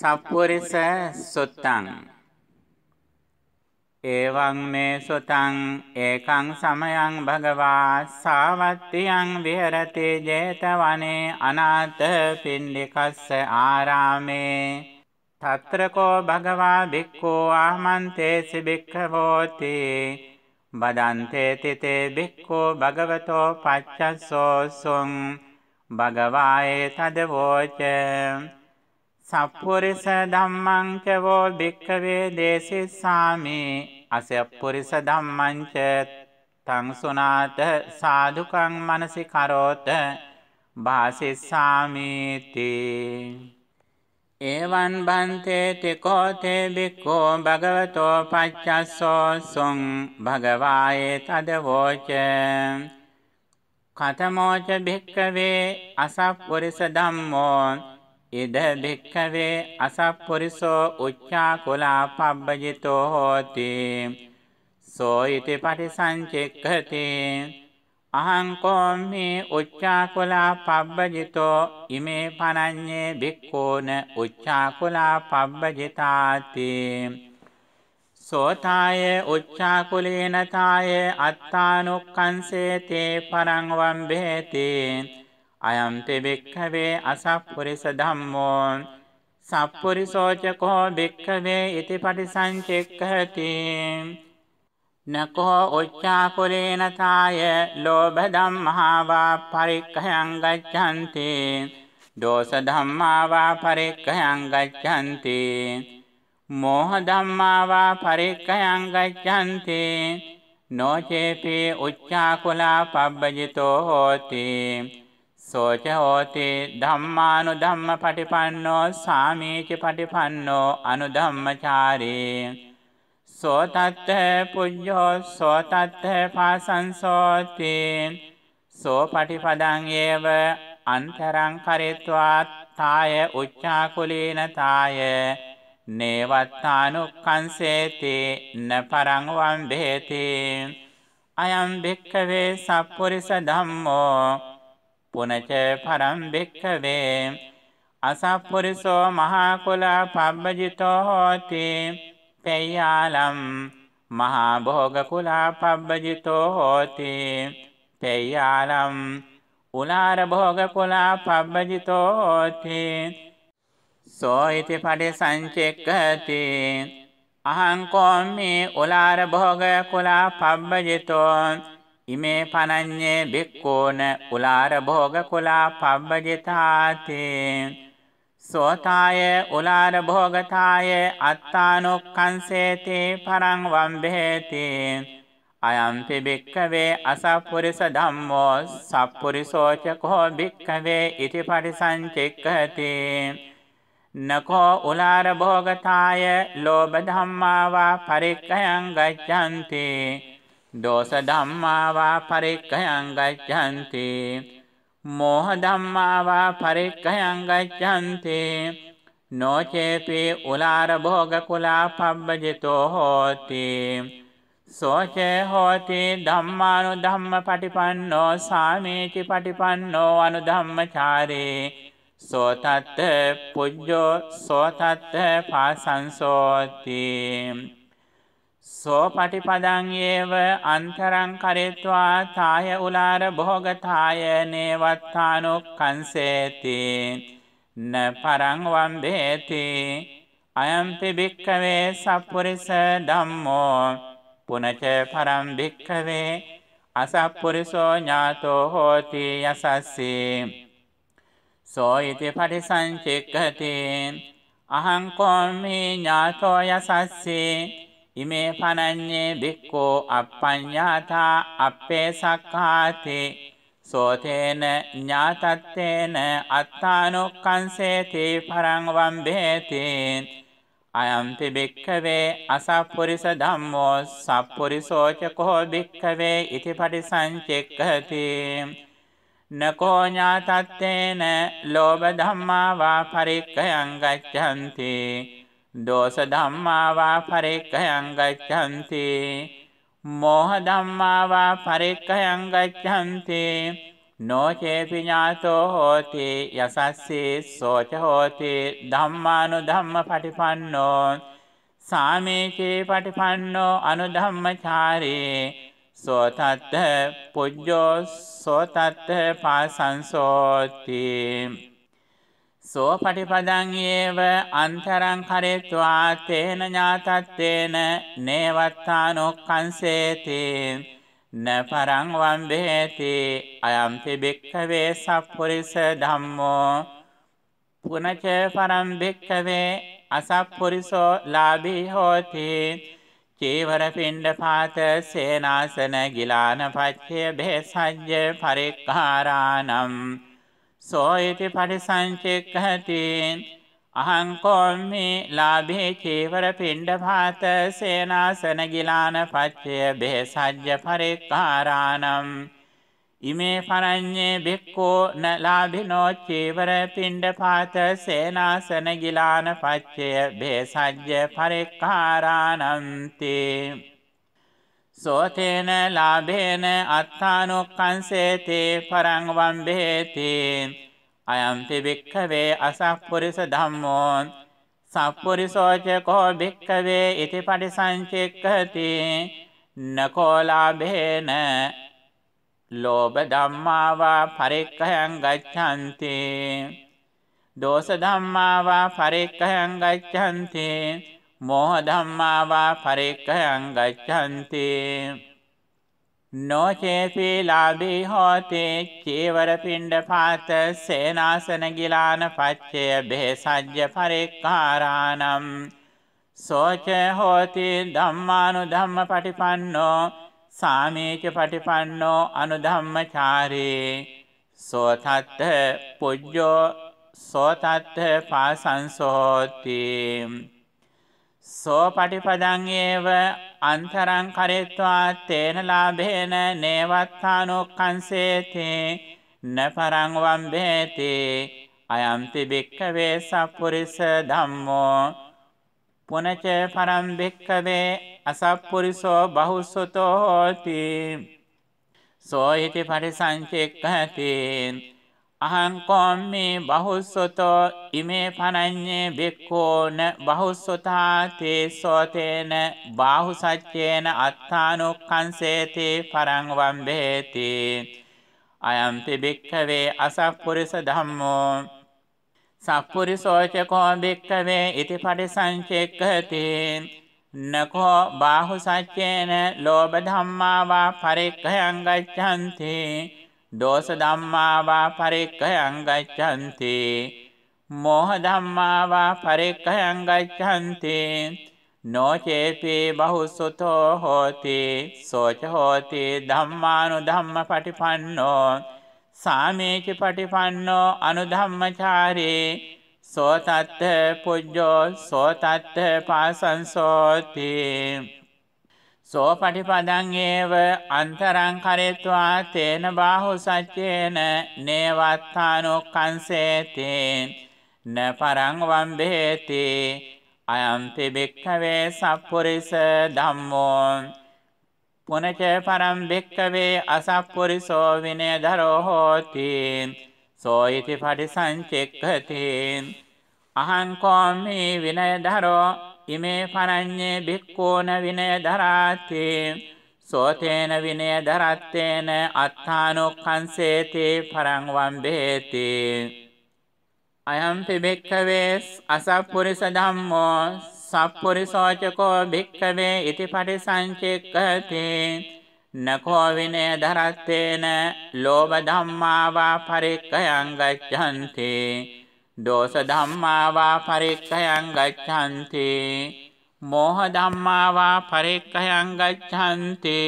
සප්පුරිස සුත්තං එවං මේ සුතං ඒකං සමයං භගවා සාවත්තියං විහෙරති 제තවනේ අනාථ පින්ඩිකස්ස ආරාමේ తත්‍රකෝ භගවා භික්ඛෝ ආමන්තේ සිබික්ඛවෝති බදන්තේ තිතේ භික්ඛෝ භගවතෝ පච්චස්සෝසුං භගවායේ තදවෝච සප්පුරිස ධම්මංචවෝ භික්කවේ දේශිස්සාමේ අසප්පුරිස ධම්මංච තංසුනාත සාධකං මනසි කරෝත භාසිස්සාමීති ඒවන් බන්තේ තිකෝතේ බික්කෝ භගවතෝ පච්චස්සෝ සුං භගවායේ තදවෝච කතමෝච භික්කවේ අසප්පුරිස ධම්මෝ ඉද භික්ඛවේ අසප්පුරිසෝ උච්චා කුලා පබ්බජිතෝ හෝති සෝ ඉති පටිසංචෙක්ඛති අහං කෝම්හි උච්චා කුලා පබ්බජිතෝ ඉමේ පනඤ්ඤේ භික්ඛූන උච්චා කුලා පබ්බජිතාති සෝතාය උච්චා කුලේනතාය අත්තානුක්ඛංසේතේ පරං වම්බේතේ අයම්ති භික්ඛවේ අසප්පුරිස ධම්මෝ සප්පුරිසෝච කෝ භික්ඛවේ ඉති පටිසංචෙක්ඛති නකෝ උච්චාකුලේන තාය ලෝභ ධම්මා වා පරික්ඛයන් ගච්ඡanti දෝෂ ධම්මා වා පරික්ඛයන් ගච්ඡanti මෝහ ධම්මා වා පරික්ඛයන් ගච්ඡanti නොචේපි උච්චාකුලා පබ්බජිතෝ හෝති සෝච හෝති ධම්මානු ධම්ම පටිපන්නෝ සාමීච පටිපන්නෝ අනුධම්මචාරී සෝතත්ත පුජ්ජෝ සෝතත්ත පාසංසෝති සෝ පටිපදං ඒව අන්තරං කරිත්වා තාය උච්චාකුලීන තාය නේවත්තානුක්කංසේති න පරං වම්බේති අයම් භික්ඛවේ සප්පුරිස ධම්මෝ පුනච පරම් භික්ඛවේ අසප්පුරිසෝ මහා කුල පබ්බජිතෝ හෝති පේයාලම් මහා භෝග කුල පබ්බජිතෝ හෝති පේයාලම් උලාර භෝග කුල පබ්බජිතෝ හෝති සෝයිති පඩි සංචෙක්කති අහං කෝම්මේ උලාර භෝග කුල පබ්බජිතෝ ඉමේ පනඤ්ඤේ බික්කෝන උලාර භෝග කුලා පබ්බජිතාතේ සෝතාය උලාර භෝගතාය අත්තානොක්ඛංසේතේ පරං වම්බේති අයම්පි බික්කවේ අසප්පුරිස ධම්මෝ සප්පුරිසෝච කෝ බික්කවේ ඉති පරිසංචෙක්ඛති නකෝ උලාර භෝගතාය ලෝභ ධම්මා වා පරික්ඛයන් ගච්ඡanti දෝෂ ධම්මා වා පරික්ඛයන් ගච්ඡanti මෝහ ධම්මා වා පරික්ඛයන් ගච්ඡanti නොචේපි උලාර භෝග කුලා පබ්බජිතෝ හෝති සෝචේ හෝති ධම්මානු ධම්ම පටිපන්නෝ සාමේචි පටිපන්නෝ අනු ධම්මචාරේ සෝතත්ත පුජ්ජෝ සෝතත්ත පාසංසෝතිී සෝපටිපදං ඒව අන්තරං කරෙත්වා තාය උලාර බොහොගතාය නේවත්තානුක්කන්සේති න පරං වම්බේති අයම්පි භික්කවේ සප්පුරිස ධම්මෝ පුනච පරම් භික්කවේ අසප්පුරිසෝ ඥාතෝ හෝති යසස්සී සෝයිති පටිසංචික්කති අහං කොම්මි ඥාතෝ යසස්සී ඉමේ පනඤ්ඤේ බික්කෝ අප්පඤ්ඤාතා අප්පේ සක්ඛාතේ සෝතේන ඥාතත්තේන අත්තානොක්ඛංසේතේ පරං වම්බේතේ අයම්පි බික්කවේ අසප්පුරිස ධම්මෝ සප්පුරිසෝච කෝ බික්කවේ ඉති පටිසංචෙක්ඛති නකෝ ඥාතත්තේන ලෝභ ධම්මා වා පරික්ඛයන් ගච්ඡන්ති දෝෂ ධම්මා වා පරික්ඛයන් ගච්ඡanti මෝහ ධම්මා වා පරික්ඛයන් ගච්ඡanti නොචේපි ඥාතෝ හෝති යසස්සී සෝච හෝති ධම්මානුධම්ම පටිපන්නෝ සාමේකේ පටිපන්නෝ අනුධම්මචාරේ සෝතත්ත පුජ්ජෝ සෝතත්ත පාසංසෝති සෝපටිපදං ඒව අන්තරං කරෙත්වා තේන ඥාතත්තේන නේවත්තානොක්කන්සේති නපරං වම්බේති අයම්ති භික්ඛවේ සප්පුරිස ධම්මෝ පුනච පරම් භික්ඛවේ අසප්පුරිසෝ ලාභී හෝති චීවර පිණ්ඩ පාත සේනාසන ගිලාන පච්චය බේසජ්ජ පරික්කාරානම් සෝයිති පරිසංචෙක්ක හැටීන් අහංකෝම්මි ලාභේ චීවර පිණ්ඩ පාත සේනාසන ගිලාන පච්චය බෙහෙසජ්්‍ය පරික්කාරානම් ඉමේ පරඤ්ඤේ බික්කෝ න ලාභිනෝ චීවර පිණ්ඩ පාත සේනාසන ගිලාන පච්චය බෙහෙසජ්්‍ය පරික්කාරානන්තේ සෝතේන ලාභේන අත්තානුක්කංසේතේ පරං වම්බේතේ අයම්ති භික්ඛවේ අසප්පුරිස ධම්මෝ සප්පුරිසෝච කෝ භික්ඛවේ ඉති පටිසංචෙක්ඛති නකෝ ලාභේන ලෝභ ධම්මා වා පරික්ඛයන් ගච්ඡanti දෝෂ ධම්මා වා පරික්ඛයන් ගච්ඡanti මෝහ ධම්මා වා පරික්ඛයන් ගච්ඡanti නොචේති ලාභී හෝතේ චීවර පිණ්ඩ පාත සේනාසන ගිලාන පච්චය බෙහෙසජ්ජ පරික්කාරානම් සෝච හෝති ධම්මානු ධම්ම පටිපන්නෝ සාමීච පටිපන්නෝ අනුධම්මචාරී සෝතත්ත පුජ්ජෝ සෝතත්ත පාසංසෝතිී සෝපටිපදංඒව අන්තරං කරෙත්වා තේන ලාභේන නේවත්තානුක්කන්සේතේ නපරංවම්බේති අයම්ති භික්කවේ සපපුරිස ධම්මෝ පුනච පරම්භික්කවේ අසපපුරිසෝ බහුස්සුතෝ හෝති සෝහිති පරිසංචෙක්කහතිී අහං කොම්මේ බහුස්සොතෝ ඉමේ පනඤ්ඤේ බෙක්ඛෝන බහුස්සොතාතේ සෝතේන බාහුසච්චේන අත්තානොක්ඛංසේතේ පරං වම්බේති අයම්පි බික්ඛවේ අසප්පුරිස ධම්මෝ සප්පුරිසෝච කෝ බික්ඛවේ ඉති පරිසංචෙක්ඛති නකෝ බාහුසච්චේන ලෝභ ධම්මා වා පරික්ඛයන් ගච්ඡන්තේ දෝෂ ධම්මා වා පරික්ඛයන් ගච්ඡanti මෝහ ධම්මා වා පරික්ඛයන් ගච්ඡanti නොචේපි බහුසුතෝ හෝති සෝච හෝති ධම්මානු ධම්ම පටිපන්නෝ සාමේච පටිපන්නෝ අනුධම්මචාරේ සෝතත්ත පුජ්ජෝ සෝතත්ත පාසංසෝති සෝපටිපදං ඒව අන්තරං කරෙත්වා තේන බාහු සච්චේන නේවත්තානුක්කංසේතේ න පරං වම්බේති අයම්පි භික්ඛවේ සප්පුරිස ධම්මෝ පුනච පරම් භික්ඛවේ අසප්පුරිසෝ විනය ධරෝ හෝති සෝයිති පටිසංචෙක්ඛති අහං කෝමි විනය ධරෝ ඉමේ පනඤ්ඤේ භික්ඛූන විනය දරාත්තේ සෝතේන විනය දරත්තේන අත්තානොක්ඛංසේතේ පරං වම්බේති අයම් පිබෙක්ඛවේස් අසප්පුරිස ධම්මෝ සප්පුරිසෝචකෝ භික්ඛවේ ඉති පරිසංචෙක්ඛතේ නකෝ විනය දරත්තේන ලෝභ ධම්මා වා පරික්ඛයන් ගච්ඡන්තේ දෝෂ ධම්මා වා පරික්ඛයන් ගච්ඡanti මෝහ ධම්මා වා පරික්ඛයන් ගච්ඡanti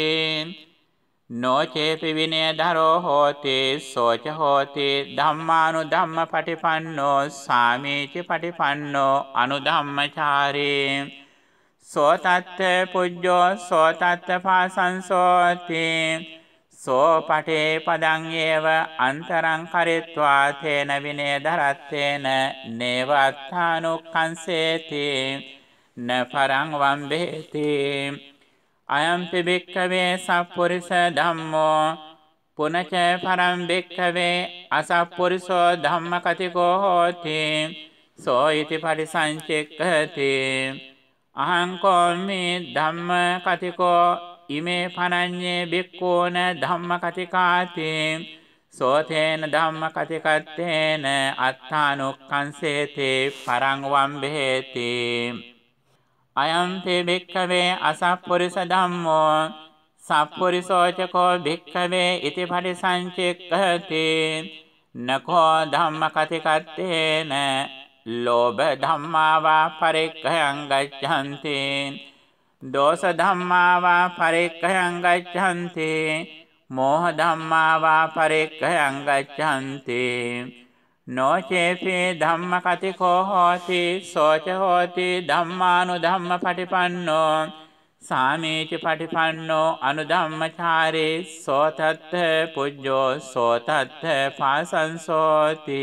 නොචේපි විනය ධරෝ හෝති සෝච හෝති ධම්මානු ධම්ම පටිපන්නෝ සාමීචි පටිපන්නෝ අනුධම්මචාරේ සෝතත්ත පුජ්ජෝ සෝතත්ත පාසංසෝතේ සෝපටේ පදං ඒව අන්තරං කරෙත්වා තේන විනේ දරත්තේන නේව අත්ථානුක්ඛංසේති නපරං වම්බේති අයම්පි භික්ඛවේ සප්පුරිස ධම්මෝ පුනච පරම් භික්ඛවේ අසප්පුරිසෝ ධම්මකතිකෝ හෝති සෝ ඉති පරිසංචෙක්ඛති අහං කෝමි ධම්මකතිකෝ ඉමේ පනඤ්ඤේ බික්කෝන ධම්මකතිකාතේ සෝතේන ධම්මකතිකත්තේන අත්තානුක්ඛංසේතේ පරං වම්බෙහෙති අයං තේ බික්ඛවේ අසප්පුරිස ධම්මෝ සප්පුරිසෝචකෝ බික්ඛවේ ඉති පරිසංචෙක්ඛති නකෝ ධම්මකතිකත්තේන ලෝභ ධම්මා වා පරික්ඛයන් ගච්ඡන්තේ දෝෂ ධම්මා වා පරික්ඛයන් ගච්ඡanti මෝහ ධම්මා වා පරික්ඛයන් ගච්ඡanti නොචේපි ධම්ම කතිකෝ හෝති සෝච හෝති ධම්මානු ධම්ම පටිපන්නෝ සාමේච පටිපන්නෝ අනුධම්මචාරේ සෝතත්ථ පුජ්ජෝ සෝතත්ථ පාසංසෝති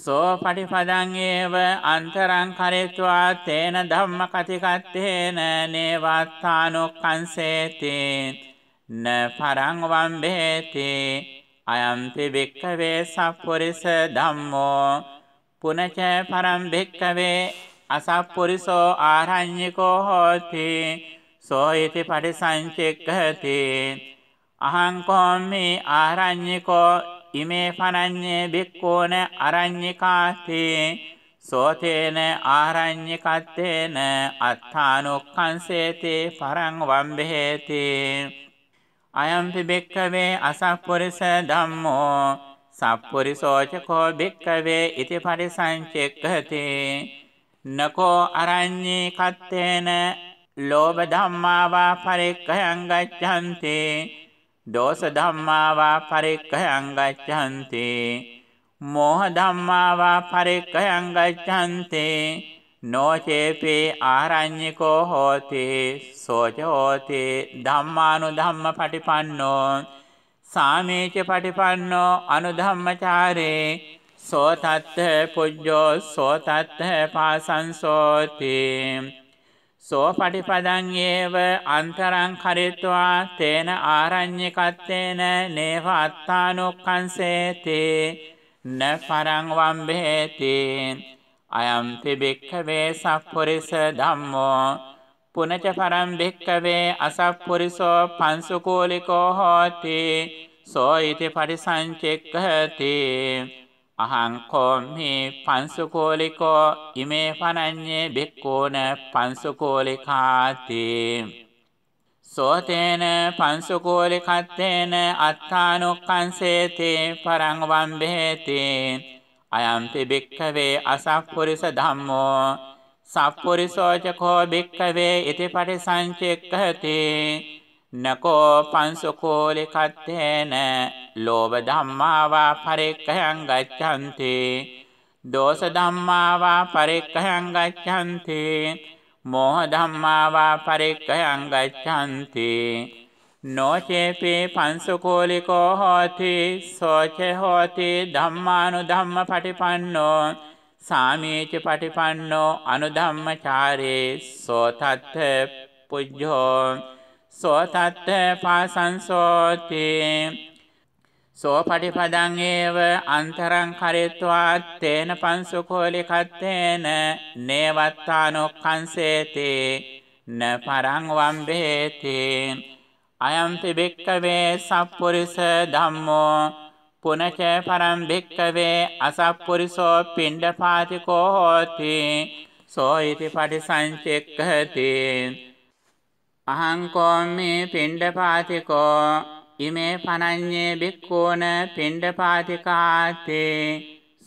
සෝ පටිපදං ඒව අන්තරං කරෙත්වා තේන ධම්ම කතිකත්තේන නේවත්තානුක්ඛංසේති න පරං වම්බේති අයම්පි භික්ඛවේ සප්පුරිස ධම්මෝ පුනච පරම් භික්ඛවේ අසප්පුරිසෝ ආරඤ්ඤිකෝ හෝති සෝ යිති පටිසංචෙක්ඛති අහං කෝම්මි ආරඤ්ඤිකෝ ඉමේ පනඤ්ඤේ බික්කෝන අරඤ්ඤිකාස්තේ සෝතේන ආරඤ්ඤිකත්තේන අත්තානුක්ඛංසේතේ පරං වම්බෙහෙති අයම්පි බික්කවේ අසප්පුරිස ධම්මෝ සප්පුරිසෝචකෝ බික්කවේ ඉති පරිසංචෙක්ඛති නකෝ අරඤ්ඤිකත්තේන ලෝභ ධම්මා වා පරික්ඛයන් ගච්ඡන්තේ දෝෂ ධම්මා වා පරික්ඛයන් ගච්ඡanti මෝහ ධම්මා වා පරික්ඛයන් ගච්ඡanti නොචේපි ආරඤ්‍යකෝ හෝති සෝච හෝති ධම්මානුධම්ම පටිපන්නෝ සාමේච පටිපන්නෝ අනුධම්මචාරේ සෝතත්ථ පුජ්ජෝ සෝතත්ථ පාසංසෝති සෝපටිපදං ඒව අන්තරං කරිත්වා තේන ආරඤ්‍යකත්තේන නේව අත්තානුක්ඛංසේතේ න පරං වම්බේති අයම් තිබික්ඛවේ සප්පුරිස ධම්මෝ පුනච පරම් භික්ඛවේ අසප්පුරිසෝ පංසුකෝලිකෝ හෝති සෝ ඉති පරිසංචෙක්ඛති අහංකෝ මේ පංසුකෝලිකෝ ඉමේ පනඤ්ඤේ බික්කෝන පංසුකෝලිකාතේ සෝතේන පංසුකෝලිකත්තේන අත්තානුක්ඛංසේතේ පරං වම්බේතේ අයම්පි බික්ඛවේ අසක්පුරිස ධම්මෝ සක්පුරිසෝචකෝ බික්ඛවේ ඉතිපටි සංචෙක්ඛතේ නකෝ පංසුකෝලි කත්තේන ලෝභ ධම්මාවා පරික්ඛයන් ගච්ඡanti දෝෂ ධම්මාවා පරික්ඛයන් ගච්ඡanti මෝහ ධම්මාවා පරික්ඛයන් ගච්ඡanti නොචේපේ පංසුකෝලිකෝ හෝති සෝචේ හෝති ධම්මානු ධම්ම පටිපන්නෝ සාමීච පටිපන්නෝ අනුධම්මචාරේ සෝතත් පුජ්ජෝ සෝතත්ත පාසංසෝතිී සෝ පටිපදං ඒව අන්තරං කරිත්වාත් තේන පංසුකෝලිකත්තේන නේවත්තානුක්කංසේති න පරං වම්බේති අයම්පි භික්කවේ සප්පුරිස ධම්මෝ පුනච පරම් භික්කවේ අසප්පුරිසෝ පිණ්ඩපාතිකෝ හෝති සෝ ඉති පටිසංචෙක්කති අහංකෝ මේ පිණ්ඩපාතිකෝ ඉමේ පනඤ්ඤේ බික්කෝන පිණ්ඩපාතිකාතේ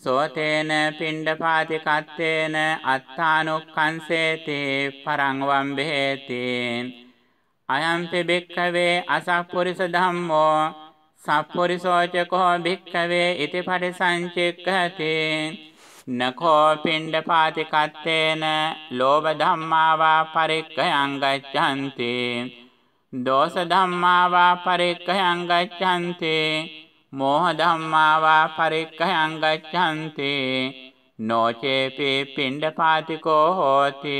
සෝතේන පිණ්ඩපාතිකත්තේන අත්තානුක්ඛංසේතේ පරං වම්බේති අයම්පි බික්කවේ අසක්පුරිස ධම්මෝ සප්පුරිසෝචකෝ බික්කවේ ඉති පරිසංචෙක්ඛතේ නකෝ පිණ්ඩ පාතිකත්තේන ලෝභ ධම්මා වා පරික්ඛයන් ගච්ඡanti දෝෂ ධම්මා වා පරික්ඛයන් ගච්ඡanti මෝහ ධම්මා වා පරික්ඛයන් ගච්ඡanti නොචේපි පිණ්ඩ පාතිකෝ හෝති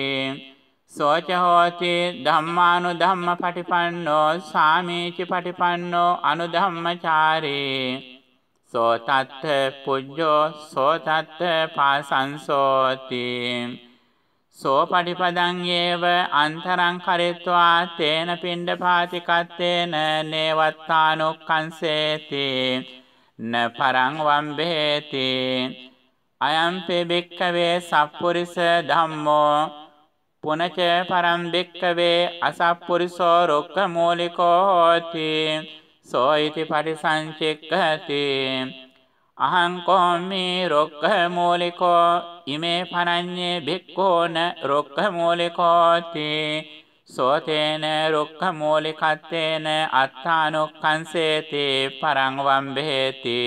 සෝච හෝති ධම්මානු ධම්ම පටිපන්නෝ සාමීචි පටිපන්නෝ අනුධම්මචාරේ සෝතත්ත පුජ්ජෝ සෝතත්ත පාසංසෝති සෝ පටිපදං ඒව අන්තරං කරෙත්වා තේන පින්ඩ පාතිකත්තේන නේවත්තානුක්කංසේති න පරං වම්බේති අයම්පි භික්කවේ සප්පුරිස ධම්මෝ පුනච පරම් භික්කවේ අසප්පුරිසෝ රුක්ක මූලිකෝ හෝති සෝයිති පරිසංචෙක්කති අහං කොම්මේ රොක්ක මූලිකෝ ඉමේ පනඤ්ඤේ භික්ඛෝන රොක්ක මූලිකෝති සෝතේන රොක්ක මූලිකත්තේන අත්තානොක්ඛංසේති පරං වම්බේති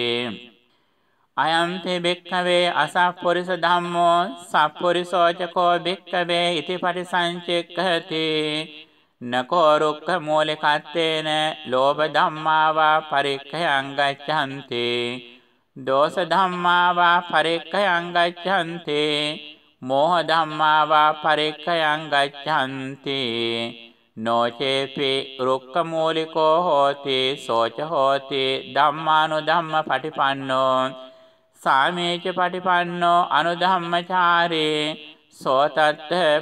අයම්ති භික්ඛවේ අසප්පුරිස ධම්මෝ සප්පුරිසෝචකෝ භික්ඛවේ ඉති පරිසංචෙක්ඛති නකෝරුක්ඛ මූලිකත්තේන ලෝභ ධම්මා වා පරික්ඛයං ගච්ඡanti දෝෂ ධම්මා වා පරික්ඛයං ගච්ඡanti මෝහ ධම්මා වා පරික්ඛයං ගච්ඡanti නොචේපි රුක්ඛ මූලිකෝ හෝති සෝච හෝති ධම්මානු ධම්ම පටිපන්නෝ සාමේච පටිපන්නෝ අනුධම්මචාරේ සෝතත්ත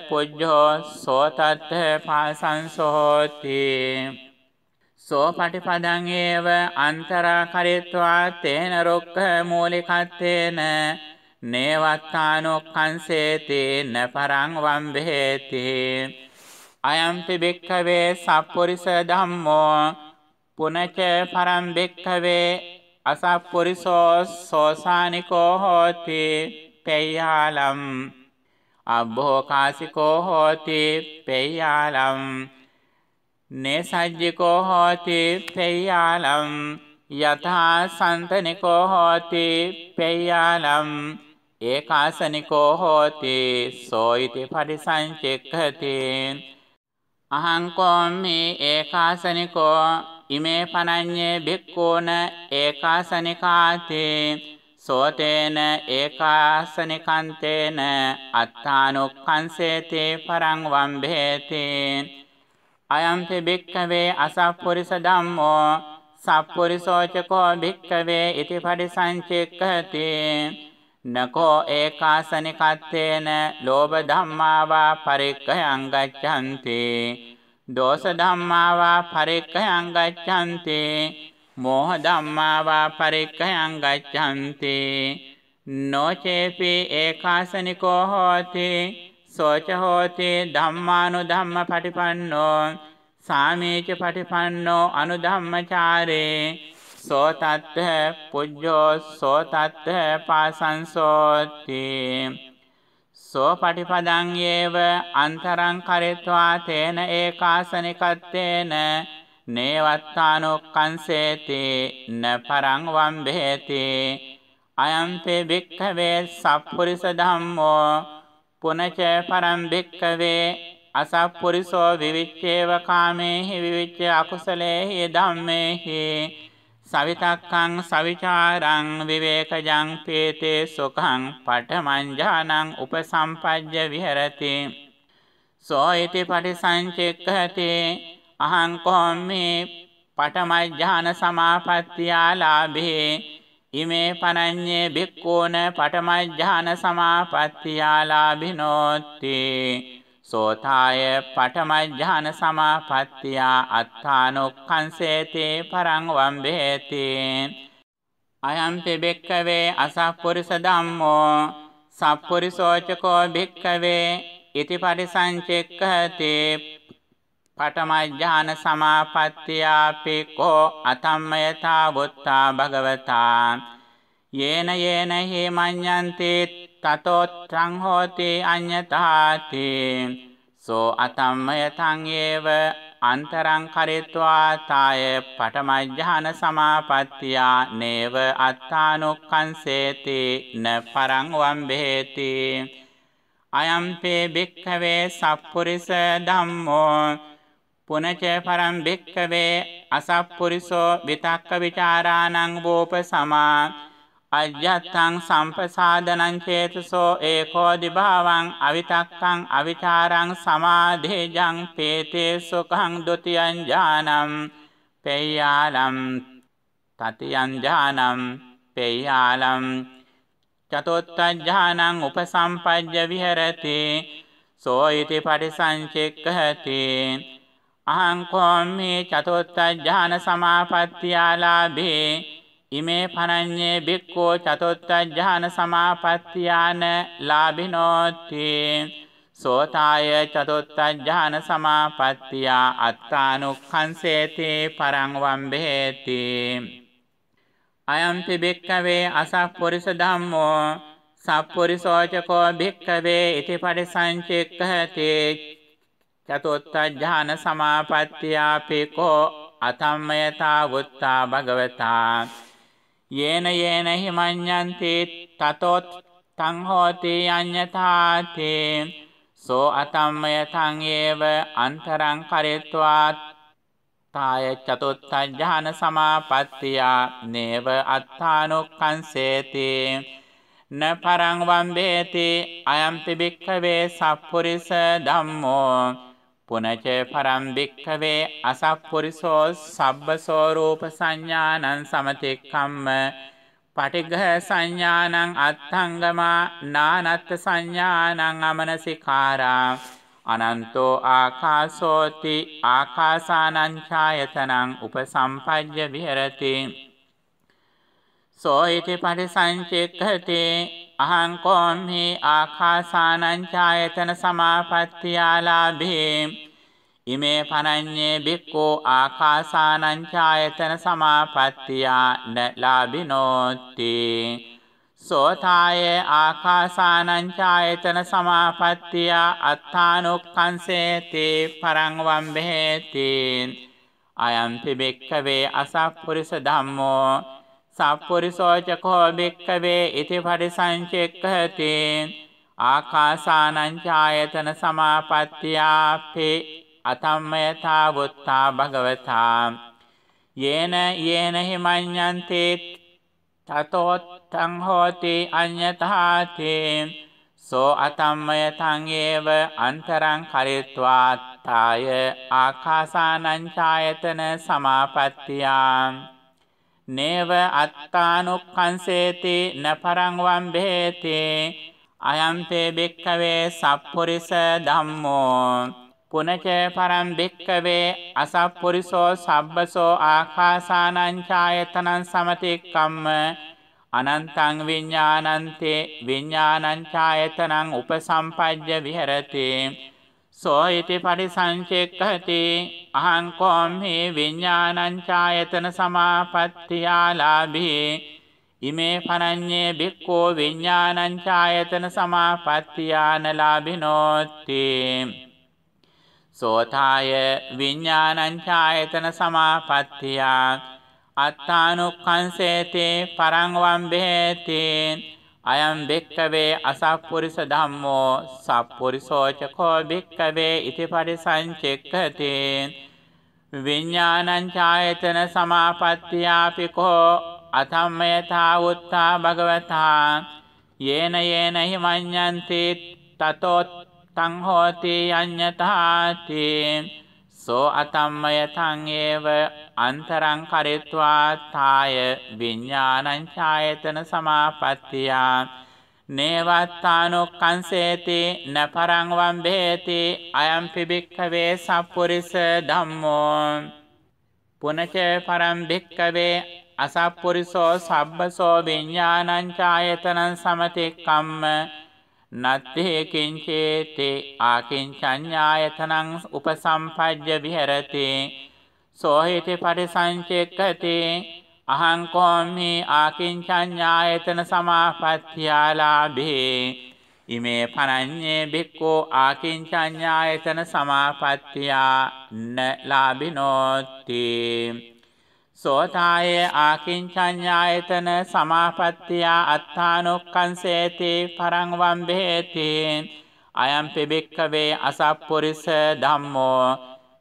පුජ්ජෝ සෝතත්ත පාසංසොහෝති සෝ පටිපදං ඒව අන්තරා කරිත්වා තේන රොක්ඛ මූලිකත්තේන නේවත්තානොක්ඛංසේති නපරං වම්බේති අයම්පි බික්ඛවේ සප්පුරිස ධම්මෝ පුනච පරම් බික්ඛවේ අසප්පුරිසෝ සෝසානිකෝ හෝති පේයාලම් අබ්බෝකාසිකෝ හෝති පෙය්‍යාලම් නේසජ්ජිකෝ හෝති පෙය්‍යාලම් යථා සන්තනිකෝ හෝති පෙය්‍යාලම් ඒකාසනිකෝ හෝති සෝයිති පරිසංචෙක්ඛති අහංකෝ මේ ඒකාසනිකෝ ඉමේ පනඤ්ඤේ භික්ඛූන ඒකාසනිකාතේ සෝතේන ඒකාසනිකන්තේන අත්තානුක්ඛංසේතේ පරං වම්භේති අයම්පි භික්ඛවේ අසප්පුරිස ධම්මෝ සප්පුරිසෝචකෝ භික්ඛවේ ඉති පරිසංචෙක්ඛති නකෝ ඒකාසනිකත්තේන ලෝභ ධම්මා වා පරික්ඛයං ගච්ඡanti දෝෂ ධම්මා වා පරික්ඛයං ගච්ඡanti මෝහ ධම්මා වා පරික්ඛයන් ගච්ඡanti නොචේපි ඒකාසනිකෝ හෝති සෝච හෝති ධම්මානුධම්ම පටිපන්නෝ සාමීච පටිපන්නෝ අනුධම්මචාරේ සෝතත්ත පුජ්ජෝ සෝතත්ත පාසංසෝති සෝ පටිපදං යේව අන්තරං කරෙත්වා තේන ඒකාසනිකත්තේන නේවත්තානුක්කංසේති න පරං වම්බේති අයම්පේ භික්ඛවේ සප්පුරිස ධම්මෝ පුනච පරම් භික්ඛවේ අසප්පුරිසෝ විවිච්ඡේව කාමේහි විවිච්ඡ අකුසලේහි ධම්මේහි සවිතක්ඛං සවිචාරං විවේකජං පීතේ සුඛං පඨමං උපසම්පජ්ජ විහෙරති සෝ ඉති පටිසංචෙක්ඛතේ අහං කොම්මේ පටමජ්ජාන සමාපත්තියාලාභේ ඉමේ පනඤ්ඤේ බික්කෝන පටමජ්ජාන සමාපත්තියාලාභිනෝති සෝතාය පටමජ්ජාන සමාපත්තියා අත්තානොක්ඛංසේතේ පරං වම්බේති අයම් පෙබෙක්කවේ අසප්පුරිස ධම්මෝ සප්පුරිසෝචකෝ භික්කවේ ඉති පරිසංචෙක්කතේ පටමජ්ජාන සමාපත්තියාපික්කෝ අතම්මයතා බුත්තා භගවතා යේන යේන හි මඤ්ඤන්ති තතෝත්‍රං හෝති අඤ්ඤතාති සෝ අතම්මයතං ඒව අන්තරං කරිත්වා තාය පටමජ්ජාන සමාපත්තියා නේව අත්තානුක්ඛංසේති න පරං වම්බේති අයම්පේ භික්ඛවේ සප්පුරිස ධම්මෝ පුනච පරම් භික්කවේ අසප්පුරිසෝ විතක්ක ਵਿਚාරාණං වෝප සමා අජ්ජත්තං සම්පසාදනං චේතසෝ ඒකෝ දිභාවං අවිතක්කං අවිචාරං සමාධේජං පේතේ සුඛං ဒ ුතියං ඥානම් පේයාලම් තතියං ඥානම් පේයාලම් චතුත්ථ ඥානං උපසම්පජ්ජ විහෙරති සෝයිති පරිසංචෙක්ඛති අහංකෝම් මේ චතුත්ථ ඥාන සමාපත්තියාලාභේ ඉමේ පනඤ්ඤේ බික්ඛෝ චතුත්ථ ඥාන සමාපත්තියාන ලාභිනෝති සෝතාය චතුත්ථ ඥාන සමාපත්තියා අත්තානුක්ඛංසේති පරං වම්බේති අයම්පි බික්කවේ අසප්පුරිස ධම්මෝ සප්පුරිසෝචකෝ බික්කවේ ඉති පරිසංචෙක්ඛතේ චතුත්ථඥාන සමාපත්තියාපිකෝ අතම්මයතා වුත්තා භගවතා යේන යේන හිමඤ්ඤන්ති තතොත් තං හෝති අඤ්ඤතාතේ සෝ අතම්මයතං ඒව අන්තරං කරෙත්වා තාය චතුත්ථඥාන සමාපත්තියා නේව අත්තානුක්ඛංසේති න පරං වම්බේති අයම්පි භික්ඛවේ සප්පුරිස ධම්මෝ පුනච පරම් භික්ඛවේ අසප්පුරිසෝ සබ්බසෝ රූප සංඥානං සමතෙක්ඛම්ම පටිඝ සංඥානං අත්ථංගමා නානත් සංඥානං අමනසිකාරා අනන්තෝ ආකාසෝති ආකාසානං ඡායතනං උපසම්පජ්ජ විහෙරති සෝයිති පරිසංචෙක්ඛතේ අහං කෝම්හි ආකාසානංචායතන සමාපත්තියාලාභේ ඉමේ පනඤ්ඤේ බික්කෝ ආකාසානංචායතන සමාපත්තියා නලාබිනෝති සෝතාය ආකාසානංචායතන සමාපත්තියා අත්තානුක්ඛංසේති පරං වම්බේති අයම්පි බික්කවේ අසප්පුරිස ධම්මෝ සප්පුරිසෝචකෝ භික්කවේ ඉති පරිසංචෙක්කහති ආකාසානංචායතන සමාපත්තියාපි අතම්මයතා වුත්තා භගවතා යේන යේන හිමඤ්ඤන්තේ තතෝත්තං හෝති අඤ්ඤතාති සෝ අතම්මයතං ඒව අන්තරං කරිත්වාත්තාය ආකාසානංචායතන සමාපත්තියා නේව අත්තානුක්කංසේති නපරංවම් බෙහෙති අයම්තේ බික්කවේ සප්පුරිස ධම්මෝ පුනච පරම් බික්කවේ අසප්පුරිසෝ සබ්බසෝ ආකාසානංචායතනං සමතික්කම්ම අනන්තං විඤ්ඤානන්තේ විඤ්ඤානංචායතනං උපසම්පජ්ජ විහෙරතේ සෝයිති පරිසංචෙක්කති අහංකොම්හි විඤ්ඥානංචායතන සමාපත්තියාලාබිහි ඉමේ පනං්ඥේ බික්කෝ විඤ්ඥානංචායතන සමාපත්තියානලාබිනෝත්තේ. සෝතාය විඤ්ඥානංචායතන සමාපත්තියා අත්තානුක්කන්සේතේ පරංවම්බේතේ අයම් භික්කවේ අසප්පුරිස ධම්මෝ සප්පුරිසෝචකෝ භික්කවේ ඉති පරිසංචෙක්කති විඤ්ඥානං ඡායතන සමාපත්තියාපිකෝ අතම්මයතා උත්තා භගවතා යේන යේන හි මඤ්ඤන්ති තතොත් තං හෝති අඤ්ඤතාති සෝ අතම්මයතං ඒව අන්තරං කරිත්වා තාය විඥානං ඡායතන සමාපත්තියා නේවත්තානුක්කංසේති නපරං වම්බේති අයම් පිබික්ඛවේ සප්පුරිස ධම්මෝ පුනච පරම් භික්ඛවේ අසප්පුරිසෝ සබ්බසෝ විඥානං ඡායතන සමතික්කම්ම නත්තේ කිංචේතේ ආකින්චඤ්ඤායතනං උපසම්පජ්ජ විහෙරති සෝහිති පරිසංචෙක්කතේ අහං කෝම්හි ආකින්චඤ්ඤායතන සමාපත්තියාලාභේ ඉමේ පනඤ්ඤේ බික්කෝ ආකින්චඤ්ඤායතන සමාපත්තියා න ලාභිනෝති සෝතාය ආකින්චඤ්ඤායතන සමාපත්තියා අත්තානොක්කංසේති පරංවම් බෙහෙති අයම් පිබික්කවේ අසප්පුරිස ධම්මෝ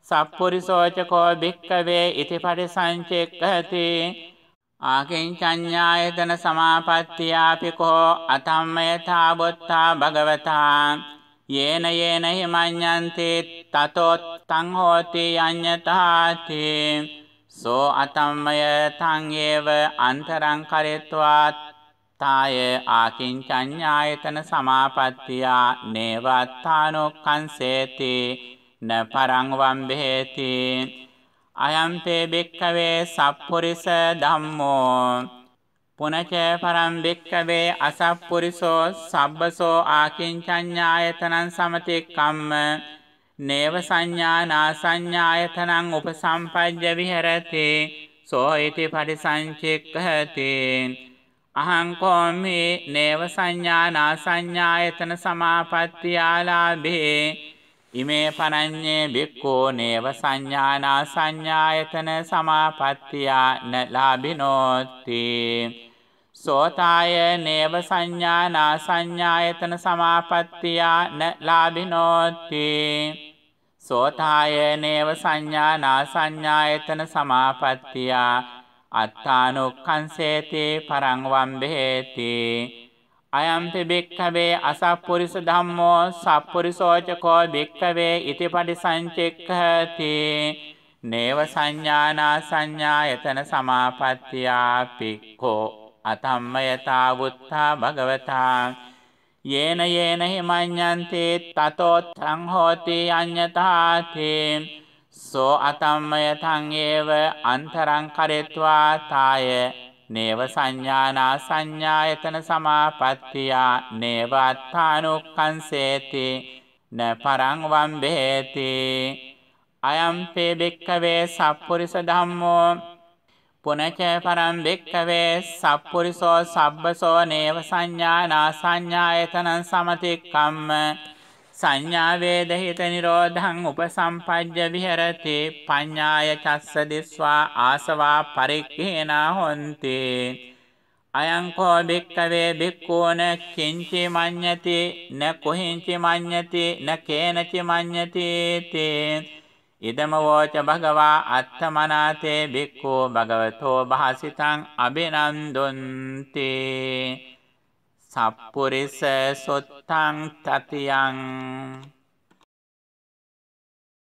සප්පුරිසෝචකෝ භික්කවේ ඉතිපටි සංචෙක්කති ආකින්චඤ්ඤායතන සමාපත්තියාපි කෝ අතම්මයථා බොත්තා භගවතා යේන යේන හිමඤ්ඤන්ති තතොත් තං හෝති අඤ්ඤතාති සෝ අතම්මය තංඒව අන්තරං කරෙත්වාත් තාය ආකින්චඤ්ඤායතන සමාපත්තියා නේවත්තානොක්ඛංසේති න පරං වම්බේති අයම්තේ බික්කවේ සප්පුරිස ධම්මෝ පුනච පරම් බික්කවේ අසප්පුරිසෝ සබ්බසෝ ආකින්චඤ්ඤායතනං සමතික්කම්ම නේව සංඥා නාසඤ්ඤායතනං උපසම්පජ්ජ විහෙරති සෝයිති පරිසංචෙක්ඛතේ අහං කෝමි නේව සංඥා නාසඤ්ඤායතන සමාපත්තියාලාභේ ඉමේ පරඤ්ඤේ බික්ඛෝ නේව සංඥා නාසඤ්ඤායතන සමාපත්තියා න ලාභිනෝති සෝතාය නේව සංඥානා සංඥායතන සමාපත්තියා න ලාබිනෝත්ති සෝතාය නේව සංඥානා සංඥායතන සමාපත්තියා අත්තානුක්කංසේති පරංවම්බෙහෙති අයම්පි භික්කවේ අසප්පුරිස ධම්මෝ සප්පුරිසෝචකෝ භික්කවේ ඉතිපටි සංචෙක්හති නේව සංඥානා සංඥායතන සමාපත්තියා පික්කෝ අතම්මයතා වුත්තා භගවතා යේන යේන හිමඤ්ඤන්තේ තතෝත්තං හෝති අඤ්ඤතාතේ සෝ අතම්මයතං ඒව අන්තරං කරෙත්වා තාය නේව සංඥානා සංඥායතන සමාපත්තියා නේව අත්තානුක්ඛංසේති න පරං වම්බේති අයම්පේ බික්කවේ සප්පුරිස ධම්මෝ පුනච පරම් වික්කවේ සප්පුරිසෝ සබ්බසෝ නේව සංඥානා සංඥායතනං සමතික්කම්ම සංඥා වේදහිත නිරෝධං උපසම්පජ්ජ විහෙරති පඤ්ඤාය චස්ස දිස්වා ආසවා පරික්ඛේනා හොන්ති අයං කෝ භික්කවේ භික්ඛූන කිංචි මඤ්ඤති න කොහිංචි මඤ්ඤති න කේනචි මඤ්ඤති තේ ඉදමවෝච භගවා අත්තමනාතේ බික්කෝ භගවතෝ භාසිතං අබිනන්දුන්ති සප්පුරිස සොත්තං තතියං